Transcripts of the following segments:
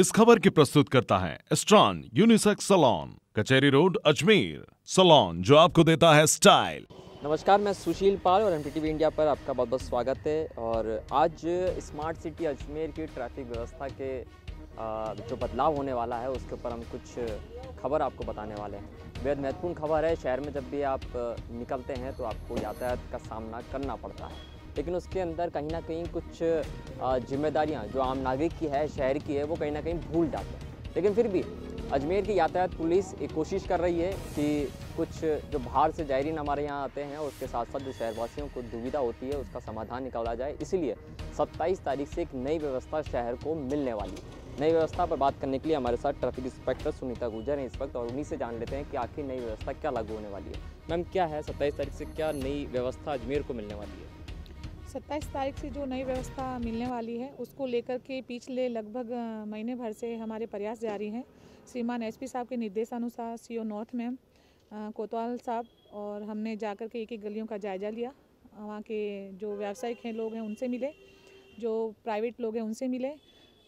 इस खबर की प्रस्तुत करता है स्ट्रॉन unisex salon Kacheri road Ajmer salon जो आपको देता है स्टाइल नमस्कार मैं सुशील पाल और एम इंडिया पर आपका बहुत बहुत स्वागत है और आज स्मार्ट सिटी अजमेर की ट्रैफिक व्यवस्था के जो बदलाव होने वाला है उसके ऊपर हम कुछ खबर आपको बताने वाले हैं बेहद महत्वपूर्ण खबर है शहर में जब भी आप निकलते हैं तो आपको यातायात का सामना करना पड़ता है लेकिन उसके अंदर कहीं ना कहीं कुछ जिम्मेदारियाँ जो आम नागरिक की है शहर की है वो कहीं ना कहीं भूल जाते हैं लेकिन फिर भी अजमेर की यातायात पुलिस एक कोशिश कर रही है कि कुछ जो बाहर से जायरीन हमारे यहाँ आते हैं उसके साथ साथ जो शहरवासियों को दुविधा होती है उसका समाधान निकाला जाए इसीलिए 27 तारीख से एक नई व्यवस्था शहर को मिलने वाली है नई व्यवस्था पर बात करने के लिए हमारे साथ ट्रैफिक इंस्पेक्टर सुनीता गुजर हैं इस वक्त और उन्हीं से जान लेते हैं कि आखिर नई व्यवस्था क्या लागू होने वाली है मैम क्या है सत्ताईस तारीख से क्या नई व्यवस्था अजमेर को मिलने वाली है सत्ताईस तारीख से जो नई व्यवस्था मिलने वाली है उसको लेकर के पिछले लगभग महीने भर से हमारे प्रयास जारी हैं श्रीमान एसपी साहब के निर्देशानुसार सीओ नॉर्थ मैम कोतवाल साहब और हमने जाकर के एक एक गलियों का जायज़ा लिया वहाँ के जो व्यावसायिक हैं लोग हैं उनसे मिले जो प्राइवेट लोग हैं उनसे मिले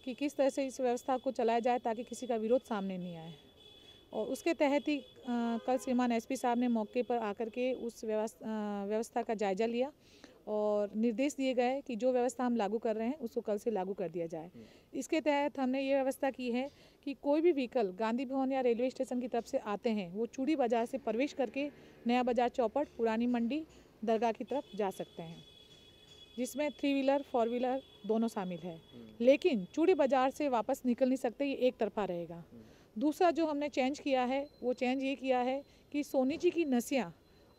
कि किस तरह से इस व्यवस्था को चलाया जाए ताकि किसी का विरोध सामने नहीं आए और उसके तहत ही कल श्रीमान एसपी साहब ने मौके पर आकर के उस व्यवस्था का जायजा लिया और निर्देश दिए गए कि जो व्यवस्था हम लागू कर रहे हैं उसको कल से लागू कर दिया जाए इसके तहत हमने ये व्यवस्था की है कि कोई भी व्हीकल गांधी भवन या रेलवे स्टेशन की तरफ से आते हैं वो चूड़ी बाज़ार से प्रवेश करके नया बाज़ार चौपट पुरानी मंडी दरगाह की तरफ जा सकते हैं जिसमें थ्री व्हीलर फोर व्हीलर दोनों शामिल है लेकिन चूड़ी बाज़ार से वापस निकल नहीं सकते ये एक तरफा रहेगा दूसरा जो हमने चेंज किया है वो चेंज ये किया है कि सोनी जी की नसियाँ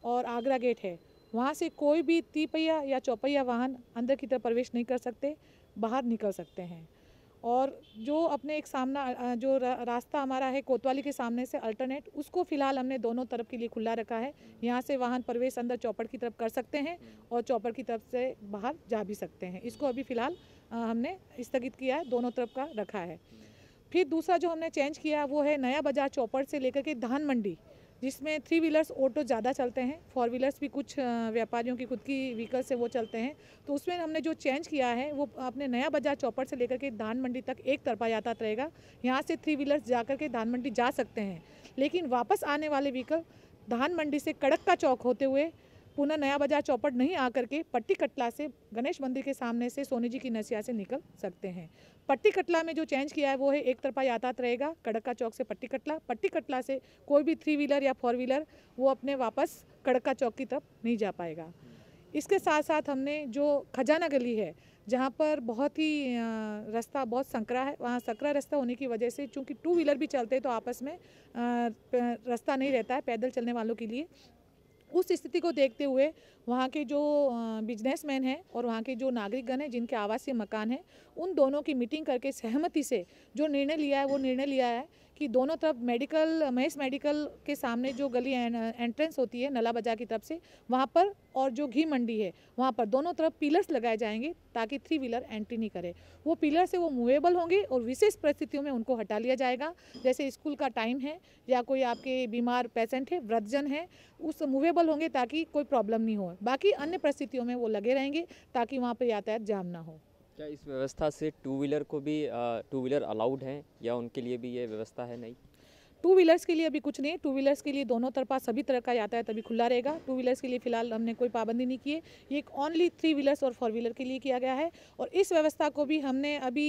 और आगरा गेट है वहाँ से कोई भी तीपहिया या चौपहिया वाहन अंदर की तरफ प्रवेश नहीं कर सकते बाहर निकल सकते हैं और जो अपने एक सामना जो रास्ता हमारा है कोतवाली के सामने से अल्टरनेट उसको फिलहाल हमने दोनों तरफ के लिए खुला रखा है यहाँ से वाहन प्रवेश अंदर चौपड़ की तरफ कर सकते हैं और चौपड़ की तरफ से बाहर जा भी सकते हैं इसको अभी फिलहाल हमने स्थगित किया है दोनों तरफ का रखा है फिर दूसरा जो हमने चेंज किया वो है नया बाजार चौपड़ से लेकर के धान मंडी जिसमें थ्री व्हीलर्स ऑटो ज़्यादा चलते हैं फोर व्हीलर्स भी कुछ व्यापारियों की खुद की व्हीकल से वो चलते हैं तो उसमें हमने जो चेंज किया है वो अपने नया बाजार चौपड़ से लेकर के धान मंडी तक एक तरफा यातायात रहेगा यहाँ से थ्री व्हीलर्स जा कर के धान मंडी जा सकते हैं लेकिन वापस आने वाले व्हीकल धान मंडी से कड़क का चौक होते हुए पुनः नया बाजार चौपट नहीं आकर के पट्टी कटला से गणेश मंदिर के सामने से सोनी जी की नसिया से निकल सकते हैं पट्टी कटला में जो चेंज किया है वो है एक तरफा यातायात रहेगा कड़का चौक से पट्टी कटला पट्टी कटला से कोई भी थ्री व्हीलर या फोर व्हीलर वो अपने वापस कड़का चौक की तरफ नहीं जा पाएगा इसके साथ साथ हमने जो खजाना गली है जहाँ पर बहुत ही रास्ता बहुत संकरा है वहाँ संकरा रास्ता होने की वजह से चूँकि टू व्हीलर भी चलते हैं तो आपस में रास्ता नहीं रहता है पैदल चलने वालों के लिए उस स्थिति को देखते हुए वहाँ के जो बिजनेसमैन हैं और वहाँ के जो नागरिकगण हैं जिनके आवासीय मकान हैं उन दोनों की मीटिंग करके सहमति से जो निर्णय लिया है वो निर्णय लिया है कि दोनों तरफ मेडिकल महेश मेडिकल के सामने जो गली एंट्रेंस होती है नला बाजार की तरफ से वहाँ पर और जो घी मंडी है वहाँ पर दोनों तरफ पिलर्स लगाए जाएंगे ताकि थ्री व्हीलर एंट्री नहीं करे वो पिलर से वो मूवेबल होंगे और विशेष परिस्थितियों में उनको हटा लिया जाएगा जैसे स्कूल का टाइम है या कोई आपके बीमार पेशेंट है वृद्धजन है उस मूवेबल होंगे ताकि कोई प्रॉब्लम नहीं हो बाकी अन्य परिस्थितियों में वो लगे रहेंगे ताकि वहाँ पर यातायात जाम ना हो क्या इस व्यवस्था से टू व्हीलर को भी टू व्हीलर अलाउड हैं या उनके लिए भी ये व्यवस्था है नहीं टू व्हीलर्स के लिए अभी कुछ नहीं टू व्हीलर्स के लिए दोनों तरफा सभी तरह का यातायात अभी खुला रहेगा टू व्हीलर्स के लिए फिलहाल हमने कोई पाबंदी नहीं की है ये एक ओनली थ्री व्हीलर्स और फोर व्हीलर के लिए किया गया है और इस व्यवस्था को भी हमने अभी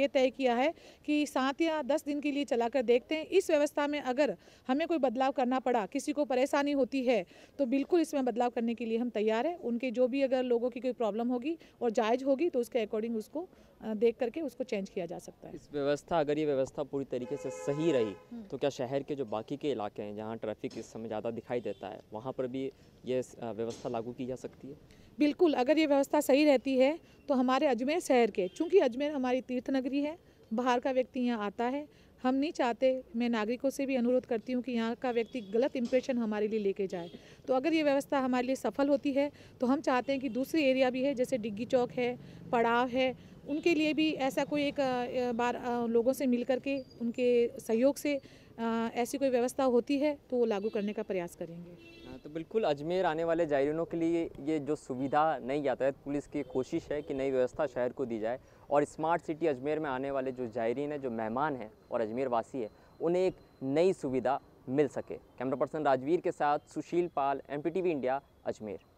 ये तय किया है कि सात या दस दिन के लिए चलाकर देखते हैं इस व्यवस्था में अगर हमें कोई बदलाव करना पड़ा किसी को परेशानी होती है तो बिल्कुल इसमें बदलाव करने के लिए हम तैयार हैं उनके जो भी अगर लोगों की कोई प्रॉब्लम होगी और जायज़ होगी तो उसके अकॉर्डिंग उसको देख करके उसको चेंज किया जा सकता है इस व्यवस्था अगर ये व्यवस्था पूरी तरीके से सही रही हम्म। तो क्या शहर के जो बाकी के इलाके हैं जहाँ ट्रैफिक इस समय ज़्यादा दिखाई देता है वहाँ पर भी ये व्यवस्था लागू की जा सकती है बिल्कुल अगर ये व्यवस्था सही रहती है तो हमारे अजमेर शहर के चूँकि अजमेर हमारी तीर्थ नगरी है बाहर का व्यक्ति यहाँ आता है हम नहीं चाहते मैं नागरिकों से भी अनुरोध करती हूँ कि यहाँ का व्यक्ति गलत इम्प्रेशन हमारे लिए लेके जाए तो अगर ये व्यवस्था हमारे लिए सफल होती है तो हम चाहते हैं कि दूसरी एरिया भी है जैसे डिग्गी चौक है पड़ाव है उनके लिए भी ऐसा कोई एक बार लोगों से मिल करके उनके सहयोग से ऐसी कोई व्यवस्था होती है तो वो लागू करने का प्रयास करेंगे हाँ, तो बिल्कुल अजमेर आने वाले जायरीनों के लिए ये जो सुविधा नई यातायात पुलिस की कोशिश है कि नई व्यवस्था शहर को दी जाए और स्मार्ट सिटी अजमेर में आने वाले जो जायरीन हैं जो मेहमान हैं और अजमेर वासी है उन्हें एक नई सुविधा मिल सके कैमरा पर्सन राजवीर के साथ सुशील पाल एम इंडिया अजमेर